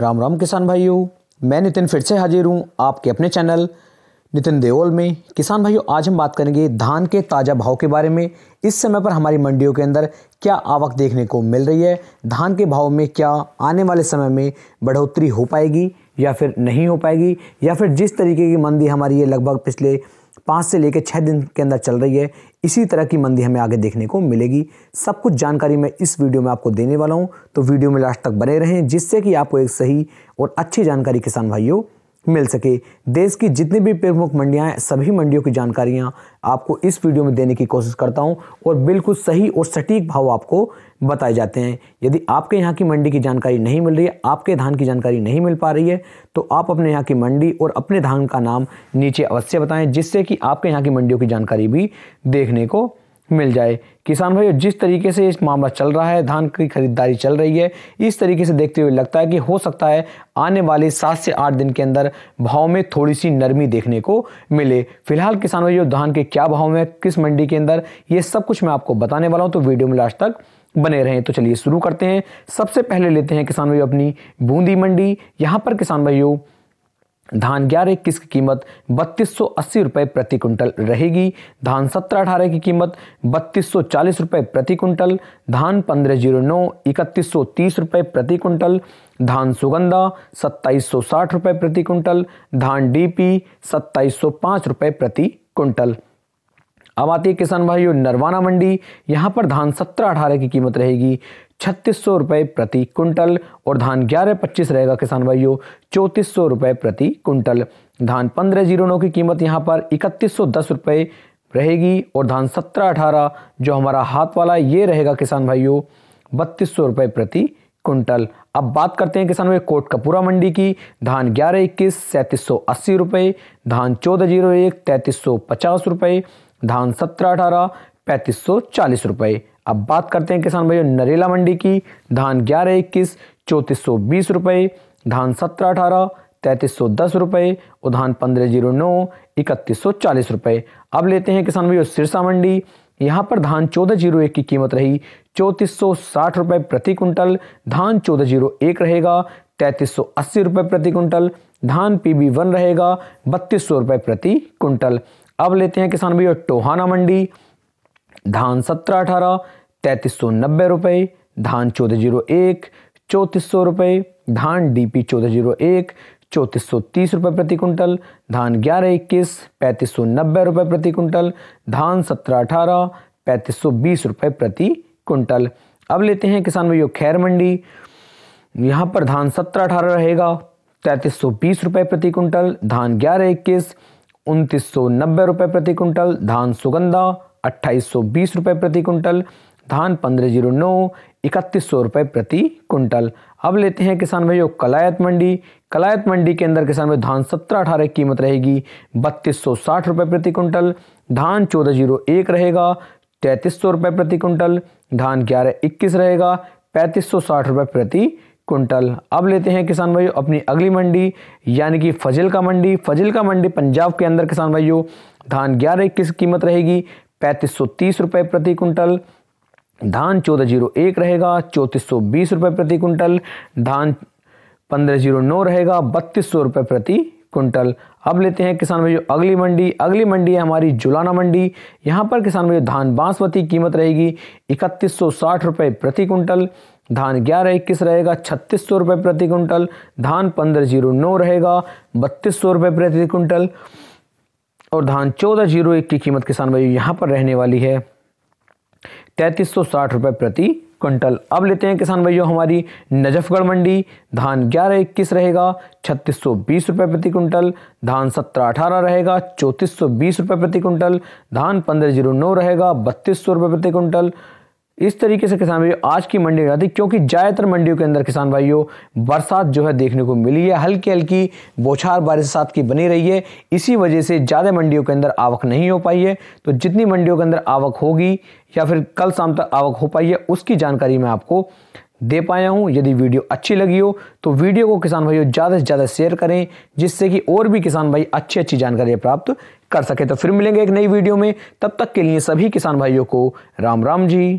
राम राम किसान भाइयों मैं नितिन फिर से हाजिर हूँ आपके अपने चैनल नितिन देओल में किसान भाइयों आज हम बात करेंगे धान के ताज़ा भाव के बारे में इस समय पर हमारी मंडियों के अंदर क्या आवक देखने को मिल रही है धान के भाव में क्या आने वाले समय में बढ़ोतरी हो पाएगी या फिर नहीं हो पाएगी या फिर जिस तरीके की मंदी हमारी ये लगभग पिछले पाँच से लेकर छः दिन के अंदर चल रही है इसी तरह की मंदी हमें आगे देखने को मिलेगी सब कुछ जानकारी मैं इस वीडियो में आपको देने वाला हूँ तो वीडियो में लास्ट तक बने रहें जिससे कि आपको एक सही और अच्छी जानकारी किसान भाइयों मिल सके देश की जितनी भी प्रमुख मंडियाँ हैं सभी मंडियों की जानकारियाँ आपको इस वीडियो में देने की कोशिश करता हूँ और बिल्कुल सही और सटीक भाव आपको बताए जाते हैं यदि आपके यहाँ की मंडी की जानकारी नहीं मिल रही है आपके धान की जानकारी नहीं मिल पा रही है तो आप अपने यहाँ की मंडी और अपने धान का नाम नीचे अवश्य बताएं जिससे कि आपके यहाँ की मंडियों की जानकारी भी देखने को मिल जाए किसान भाई जिस तरीके से इस मामला चल रहा है धान की खरीदारी चल रही है इस तरीके से देखते हुए लगता है कि हो सकता है आने वाले सात से आठ दिन के अंदर भाव में थोड़ी सी नरमी देखने को मिले फिलहाल किसान भाई धान के क्या भाव में किस मंडी के अंदर ये सब कुछ मैं आपको बताने वाला हूँ तो वीडियो में लास्ट तक बने रहें तो चलिए शुरू करते हैं सबसे पहले लेते हैं किसान भाई अपनी बूंदी मंडी यहाँ पर किसान भाइयों धान ग्यारह इक्कीस की कीमत बत्तीस सौ अस्सी रुपये प्रति कुंटल रहेगी धान सत्रह अठारह की कीमत बत्तीस सौ चालीस रुपये प्रति कुंटल धान पंद्रह जीरो नौ इकतीस सौ तीस रुपये प्रति कुंटल धान सुगंधा सत्ताईस सौ साठ रुपये प्रति कुंटल धान डीपी सत्ताईस सौ पाँच रुपये प्रति कुंटल अब आती है किसान भाइयों नरवाना मंडी यहाँ पर धान सत्रह अठारह की कीमत रहेगी छत्तीस सौ रुपये प्रति कुंटल और धान ग्यारह पच्चीस रहेगा किसान भाइयों चौंतीस सौ रुपये प्रति कुंटल धान पंद्रह जीरो नौ की कीमत यहाँ पर इकतीस सौ दस रुपये रहेगी और धान सत्रह अठारह जो हमारा हाथ वाला ये रहेगा किसान भाइयों बत्तीस सौ रुपये प्रति कुंटल अब बात करते हैं किसान भाई कोट कपूरा मंडी की धान ग्यारह इक्कीस सैंतीस सौ अस्सी रुपये धान चौदह जीरो एक तैंतीस सौ पचास रुपये धान सत्रह अठारह पैंतीस सौ चालीस रुपये अब बात करते हैं किसान भाइयों नरेला मंडी की धान ग्यारह इक्कीस चौंतीस सौ बीस रुपये धान सत्रह अठारह तैंतीस सौ दस रुपये धान पंद्रह जीरो नौ इकतीस सौ चालीस रुपये अब लेते हैं किसान भाइयों सिरसा मंडी यहाँ पर धान चौदह जीरो एक की कीमत रही चौंतीस सौ साठ रुपये प्रति कुंटल धान चौदह जीरो एक रहेगा तैंतीस सौ अस्सी रुपये प्रति कुंटल धान पी बी वन रहेगा बत्तीस सौ रुपये प्रति कुंटल अब लेते हैं किसान भैया टोहाना मंडी धान सत्रह अठारह तैतीस सौ नब्बे रुपये धान चौदह जीरो एक चौंतीस सौ रुपये धान डीपी चौदह जीरो एक चौंतीस सौ तीस रुपये प्रति कुंटल धान ग्यारह इक्कीस पैंतीस सौ नब्बे रुपये प्रति कुंटल धान सत्रह अठारह पैंतीस सौ बीस रुपये प्रति कुंटल अब लेते हैं किसान भैया खैर मंडी यहाँ पर धान सत्रह अठारह रहेगा तैंतीस सौ बीस रुपये प्रति कुंटल धान ग्यारह इक्कीस उनतीस सौ नब्बे रुपये प्रति कुंटल धान सुगंधा अट्ठाईस सौ बीस रुपये प्रति कुंटल धान पंद्रह जीरो नौ इकतीस सौ रुपये प्रति कुंटल अब लेते हैं किसान भाइयों कलायत मंडी कलायत मंडी के अंदर किसान भाई धान सत्रह अठारह कीमत रहेगी बत्तीस सौ साठ रुपये प्रति कुंटल धान चौदह जीरो एक रहेगा तैंतीस सौ रुपये प्रति कुंटल धान ग्यारह इक्कीस रहेगा पैंतीस सौ साठ रुपये प्रति कुंटल अब लेते हैं किसान भाइयों अपनी अगली मंडी यानी कि फजिल का मंडी फजिल का मंडी पंजाब के अंदर किसान भाइयों धान ग्यारह इक्कीस कीमत रहेगी पैंतीस सौ तीस रुपये प्रति कुंटल धान चौदह जीरो एक रहेगा चौंतीस सौ बीस रुपये प्रति कुंटल धान पंद्रह जीरो नौ रहेगा बत्तीस सौ रुपये प्रति कुंटल अब लेते हैं किसान भाइयों अगली मंडी अगली मंडी है हमारी जुलाना मंडी यहाँ पर किसान भाइयों धान बासमती कीमत रहेगी इकतीस सौ साठ रुपये प्रति कुंटल धान ग्यारह इक्कीस रहेगा छत्तीस सौ रुपये प्रति कुंटल धान पंद्रह जीरो नौ रहेगा बत्तीस सौ रुपये प्रति कुंटल और धान चौदह जीरो एक की कीमत किसान भाई यहाँ पर रहने वाली है तैंतीस सौ साठ रुपये प्रति क्विंटल अब लेते हैं किसान भाइयों हमारी नजफगढ़ मंडी धान ग्यारह इक्कीस रहेगा छत्तीस सौ बीस रुपये प्रति क्विंटल धान सत्रह अठारह रहेगा चौंतीस सौ बीस रुपये प्रति क्विंटल धान पंद्रह जीरो नौ रहेगा बत्तीस सौ रुपये प्रति क्विंटल इस तरीके से किसान भाइयों आज की मंडी में आती क्योंकि ज़्यादातर मंडियों के अंदर किसान भाइयों बरसात जो है देखने को मिली है हल्की हल्की बौछार बारिश साथ की बनी रही है इसी वजह से ज़्यादा मंडियों के अंदर आवक नहीं हो पाई है तो जितनी मंडियों के अंदर आवक होगी या फिर कल शाम तक आवक हो पाई है उसकी जानकारी मैं आपको दे पाया हूँ यदि वीडियो अच्छी लगी हो तो वीडियो को किसान भाइयों ज़्यादा से ज़्यादा शेयर करें जिससे कि और भी किसान भाई अच्छी अच्छी जानकारियाँ प्राप्त कर सके तो फिर मिलेंगे एक नई वीडियो में तब तक के लिए सभी किसान भाइयों को राम राम जी